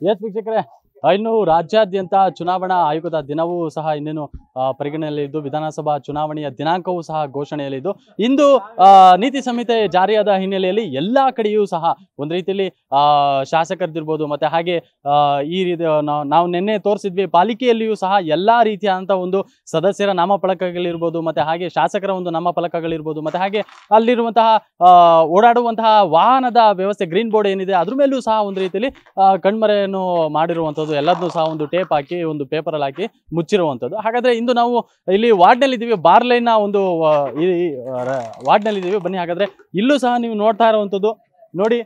Yes, picture kare. ಇನ್ನು ರಾಜ್ಯಾದ್ಯಂತ ಚುನಾವಣಾ ಆಯೋಗದ ದಿನವೂ ಸಹ ಇನ್ನೇನು ಪರಿಗಣನೆಯಲ್ಲಿದ್ದು ವಿಧಾನಸಭಾ ಚುನಾವಣೆಯ ದಿನಾಂಕವೂ ಸಹ ಘೋಷಣೆಯಲ್ಲಿದ್ದು ಇಂದು ನೀತಿ ಸಂಹಿತೆ ಜಾರಿಯಾದ ಹಿನ್ನೆಲೆಯಲ್ಲಿ ಎಲ್ಲ ಕಡೆಯೂ ಸಹ ಒಂದು ರೀತಿಯಲ್ಲಿ ಶಾಸಕರದಿರ್ಬೋದು ಮತ್ತೆ ಹಾಗೆ ಈ ರೀತಿ ನಾವು ನಿನ್ನೆ ತೋರಿಸಿದ್ವಿ ಪಾಲಿಕೆಯಲ್ಲಿಯೂ ಸಹ ಎಲ್ಲ ರೀತಿಯಾದಂತಹ ಒಂದು ಸದಸ್ಯರ ನಾಮಫಲಕಗಳಿರ್ಬೋದು ಮತ್ತೆ ಹಾಗೆ ಶಾಸಕರ ಒಂದು ನಾಮಫಲಕಗಳಿರ್ಬೋದು ಮತ್ತೆ ಹಾಗೆ ಅಲ್ಲಿರುವಂತಹ ಓಡಾಡುವಂತಹ ವಾಹನದ ವ್ಯವಸ್ಥೆ ಗ್ರೀನ್ ಬೋರ್ಡ್ ಏನಿದೆ ಅದ್ರ ಮೇಲೂ ಸಹ ಒಂದು ರೀತಿಯಲ್ಲಿ ಕಣ್ಮರೆಯನ್ನು ಮಾಡಿರುವಂಥದ್ದು ಆಗಿರ್ಬೋದು ಸಹ ಒಂದು ಟೇಪ್ ಹಾಕಿ ಒಂದು ಪೇಪರಲ್ಲಿ ಹಾಕಿ ಮುಚ್ಚಿರುವಂಥದ್ದು ಹಾಗಾದರೆ ಇಂದು ನಾವು ಇಲ್ಲಿ ವಾರ್ಡ್ನಲ್ಲಿದ್ದೀವಿ ಬಾರ್ಲೈನ್ನ ಒಂದು ವಾರ್ಡ್ನಲ್ಲಿದ್ದೀವಿ ಬನ್ನಿ ಹಾಗಾದರೆ ಇಲ್ಲೂ ಸಹ ನೀವು ನೋಡ್ತಾ ಇರುವಂಥದ್ದು ನೋಡಿ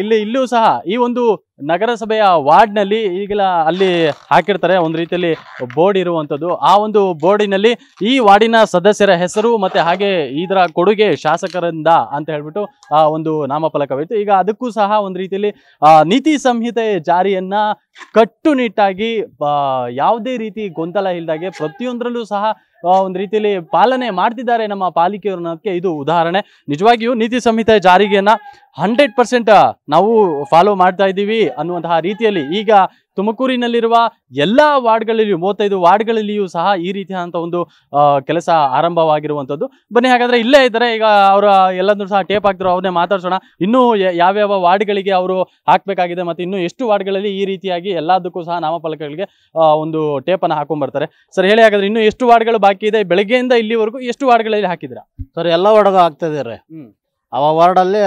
ಇಲ್ಲಿ ಇಲ್ಲೂ ಸಹ ಈ ಒಂದು ನಗರಸಭೆಯ ವಾರ್ಡ್ನಲ್ಲಿ ಈಗಲ ಅಲ್ಲಿ ಹಾಕಿರ್ತಾರೆ ಒಂದು ರೀತಿಯಲ್ಲಿ ಬೋರ್ಡ್ ಇರುವಂಥದ್ದು ಆ ಒಂದು ಬೋರ್ಡಿನಲ್ಲಿ ಈ ವಾರ್ಡಿನ ಸದಸ್ಯರ ಹೆಸರು ಮತ್ತೆ ಹಾಗೆ ಇದರ ಕೊಡುಗೆ ಶಾಸಕರಿಂದ ಅಂತ ಹೇಳ್ಬಿಟ್ಟು ಆ ಒಂದು ನಾಮಫಲಕವಿತ್ತು ಈಗ ಅದಕ್ಕೂ ಸಹ ಒಂದು ರೀತಿಯಲ್ಲಿ ನೀತಿ ಸಂಹಿತೆ ಜಾರಿಯನ್ನ ಕಟ್ಟುನಿಟ್ಟಾಗಿ ಯಾವುದೇ ರೀತಿ ಗೊಂದಲ ಇಲ್ಲದಾಗೆ ಪ್ರತಿಯೊಂದರಲ್ಲೂ ಸಹ ಒಂದು ರೀತಿಯಲ್ಲಿ ಪಾಲನೆ ಮಾಡ್ತಿದ್ದಾರೆ ನಮ್ಮ ಪಾಲಿಕೆಯವರು ಇದು ಉದಾಹರಣೆ ನಿಜವಾಗಿಯೂ ನೀತಿ ಸಂಹಿತೆ ಜಾರಿಗೆಯನ್ನ ಹಂಡ್ರೆಡ್ ಪರ್ಸೆಂಟ್ ನಾವು ಫಾಲೋ ಮಾಡ್ತಾ ಇದ್ದೀವಿ ಅನ್ನುವಂತಹ ರೀತಿಯಲ್ಲಿ ಈಗ ತುಮಕೂರಿನಲ್ಲಿರುವ ಎಲ್ಲ ವಾರ್ಡ್ಗಳಲ್ಲಿ ಮೂವತ್ತೈದು ವಾರ್ಡ್ಗಳಲ್ಲಿಯೂ ಸಹ ಈ ರೀತಿಯಾದಂಥ ಒಂದು ಕೆಲಸ ಆರಂಭವಾಗಿರುವಂಥದ್ದು ಬನ್ನಿ ಹಾಗಾದ್ರೆ ಇಲ್ಲೇ ಇದ್ದಾರೆ ಈಗ ಅವರು ಎಲ್ಲಾದ್ರು ಸಹ ಟೇಪ್ ಹಾಕ್ತಾರೆ ಅವ್ರನ್ನೇ ಮಾತಾಡ್ಸೋಣ ಇನ್ನೂ ಯಾವ್ಯಾವ ವಾರ್ಡ್ಗಳಿಗೆ ಅವರು ಹಾಕಬೇಕಾಗಿದೆ ಮತ್ತು ಇನ್ನೂ ಎಷ್ಟು ವಾರ್ಡ್ಗಳಲ್ಲಿ ಈ ರೀತಿಯಾಗಿ ಎಲ್ಲದಕ್ಕೂ ಸಹ ನಾಮಫಲಕಗಳಿಗೆ ಒಂದು ಟೇಪನ್ನು ಹಾಕೊಂಡ್ಬರ್ತಾರೆ ಬರ್ತಾರೆ ಸರ್ ಹೇಳಿ ಹಾಗಾದ್ರೆ ಇನ್ನೂ ಎಷ್ಟು ವಾರ್ಡ್ಗಳು ಬಾಕಿ ಇದೆ ಬೆಳಗ್ಗೆಯಿಂದ ಇಲ್ಲಿವರೆಗೂ ಎಷ್ಟು ವಾರ್ಡ್ಗಳಲ್ಲಿ ಹಾಕಿದ್ರ ಸರ್ ಎಲ್ಲ ವಾರ್ಡ್ ಆಗ್ತಾ ಇದಾರೆ ಅವ ವಾರ್ಡ್ ಅಲ್ಲಿ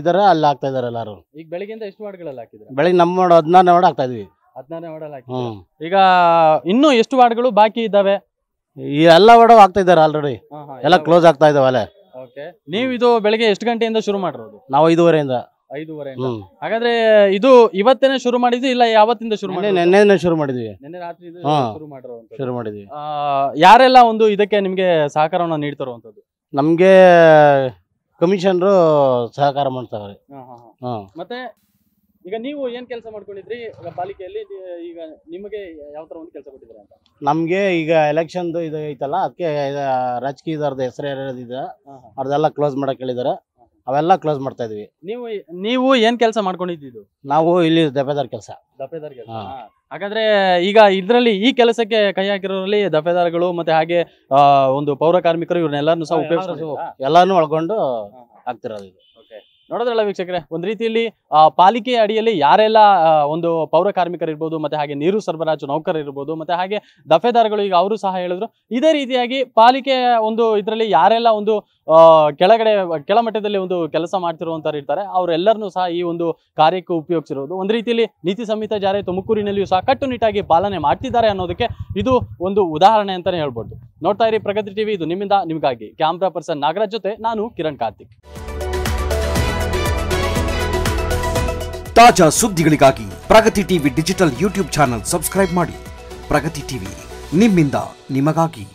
ಇದಾರೆ ಅಲ್ಲಿ ಆಗ್ತಾ ಇದಾರೆ ಎಲ್ಲರೂ ಈಗ ಬೆಳಗ್ಗೆಯಿಂದ ಎಷ್ಟು ವಾರ್ಡ್ಗಳಲ್ಲಿ ಹಾಕಿದ್ರೆ ಬೆಳಗ್ಗೆ ನಮ್ಮ ಹದಿನಾರನೇ ವಾರ್ಡ್ ಆಗ್ತಾ ಇದೀವಿ ಹದಿನಾರನೇ ವಾರ್ಡಲ್ಲಿ ಈಗ ಇನ್ನು ಎಷ್ಟು ವಾರ್ಡ್ಗಳು ಬಾಕಿ ಇದ್ದಾವೆ ಈ ಎಲ್ಲ ವಾರ್ಡ್ ಆಗ್ತಾ ಇದಾರೆ ಆಲ್ರೆಡಿ ಎಲ್ಲ ಕ್ಲೋಸ್ ಆಗ್ತಾ ಇದಾವೆ ಅಲ್ಲೇ ನೀವು ಇದು ಬೆಳಿಗ್ಗೆ ಎಷ್ಟು ಗಂಟೆಯಿಂದ ಶುರು ಮಾಡಿರೋದು ನಾವು ಐದೂವರೆಯಿಂದ ಐದೂವರೆ ಹಾಗಾದ್ರೆ ಇದು ಇವತ್ತೇನೆ ಶುರು ಮಾಡಿದ್ವಿ ಇಲ್ಲ ಯಾವತ್ತಿಂದ ಶುರು ಮಾಡಿ ನಿನ್ನೆ ಶುರು ಮಾಡಿದ್ವಿ ನಿನ್ನೆ ರಾತ್ರಿ ಶುರು ಮಾಡಿದ್ವಿ ಆ, ಯಾರೆಲ್ಲ ಒಂದು ಇದಕ್ಕೆ ನಿಮ್ಗೆ ಸಹಕಾರವನ್ನ ನೀಡ್ತಿರುವಂತದ್ದು ನಮ್ಗೆ ಕಮಿಷನ್ರು ಸಹಕಾರ ಮಾಡ್ತಾರೆ ಮತ್ತೆ ಈಗ ನೀವು ಏನ್ ಕೆಲಸ ಮಾಡ್ಕೊಂಡಿದ್ರಿ ಪಾಲಿಕೆಯಲ್ಲಿ ಈಗ ನಿಮಗೆ ಯಾವ ತರ ಒಂದು ಕೆಲಸ ಕೊಟ್ಟಿದ್ರೆ ಅಂತ ನಮಗೆ ಈಗ ಎಲೆಕ್ಷನ್ ಇದು ಐತಲ್ಲ ಅದಕ್ಕೆ ರಾಜಕೀಯದ ಹೆಸರು ಯಾರ್ಯಾರಿದೆ ಅದೆಲ್ಲ ಕ್ಲೋಸ್ ಮಾಡಕ್ ಹೇಳಿದಾರೆ ಅವೆಲ್ಲ ಕ್ಲೋಸ್ ಮಾಡ್ತಾ ಇದ್ವಿ ನೀವು ನೀವು ಏನ್ ಕೆಲಸ ಮಾಡ್ಕೊಂಡಿದ್ದು ನಾವು ಇಲ್ಲಿ ದಫೆದಾರ್ ಕೆಲಸ ದಫೇದಾರ್ ಕೆಲಸ ಹಾಗಾದ್ರೆ ಈಗ ಇದ್ರಲ್ಲಿ ಈ ಕೆಲಸಕ್ಕೆ ಕೈ ಹಾಕಿರೋರಲ್ಲಿ ದಫೇದಾರ್ಗಳು ಮತ್ತೆ ಹಾಗೆ ಆ, ಒಂದು ಪೌರ ಕಾರ್ಮಿಕರು ಇವ್ರನ್ನೆಲ್ಲರನ್ನು ಸಹ ಉಪಯೋಗಿಸ್ತಾರೆ ಎಲ್ಲಾನು ಒಳಗೊಂಡು ಆಗ್ತಿರೋದು ಇದು ನೋಡೋದ್ರಲ್ಲ ವೀಕ್ಷಕರೇ ಒಂದು ರೀತಿಯಲ್ಲಿ ಪಾಲಿಕೆ ಅಡಿಯಲ್ಲಿ ಯಾರೆಲ್ಲ ಒಂದು ಪೌರ ಕಾರ್ಮಿಕರಿರ್ಬೋದು ಮತ್ತೆ ಹಾಗೆ ನೀರು ಸರಬರಾಜು ನೌಕರಿರ್ಬೋದು ಮತ್ತೆ ಹಾಗೆ ದಫೆದಾರಗಳು ಈಗ ಅವರು ಸಹ ಹೇಳಿದ್ರು ಇದೇ ರೀತಿಯಾಗಿ ಪಾಲಿಕೆಯ ಒಂದು ಇದರಲ್ಲಿ ಯಾರೆಲ್ಲ ಒಂದು ಕೆಳಗಡೆ ಕೆಳಮಟ್ಟದಲ್ಲಿ ಒಂದು ಕೆಲಸ ಮಾಡ್ತಿರುವಂಥವ್ರು ಇರ್ತಾರೆ ಅವರೆಲ್ಲರನ್ನೂ ಸಹ ಈ ಒಂದು ಕಾರ್ಯಕ್ಕೆ ಉಪಯೋಗಿಸಿರೋದು ಒಂದು ರೀತಿಯಲ್ಲಿ ನೀತಿ ಸಂಹಿತೆ ಜಾರಿ ತುಮಕೂರಿನಲ್ಲಿಯೂ ಸಹ ಕಟ್ಟುನಿಟ್ಟಾಗಿ ಪಾಲನೆ ಮಾಡ್ತಿದ್ದಾರೆ ಅನ್ನೋದಕ್ಕೆ ಇದು ಒಂದು ಉದಾಹರಣೆ ಅಂತಾನೆ ಹೇಳ್ಬೋದು ನೋಡ್ತಾ ಇರಿ ಪ್ರಗತಿ ಟಿವಿ ಇದು ನಿಮ್ಮಿಂದ ನಿಮಗಾಗಿ ಕ್ಯಾಮ್ರಾ ಪರ್ಸನ್ ನಾಗರಾಜ್ ಜೊತೆ ನಾನು ಕಿರಣ್ ಕಾರ್ತಿಕ್ ತಾಜಾ ಸುದ್ದಿಗಳಿಗಾಗಿ Pragati TV digital YouTube channel subscribe ಮಾಡಿ ಪ್ರಗತಿ ಟಿವಿ ನಿಮ್ಮಿಂದ ನಿಮಗಾಗಿ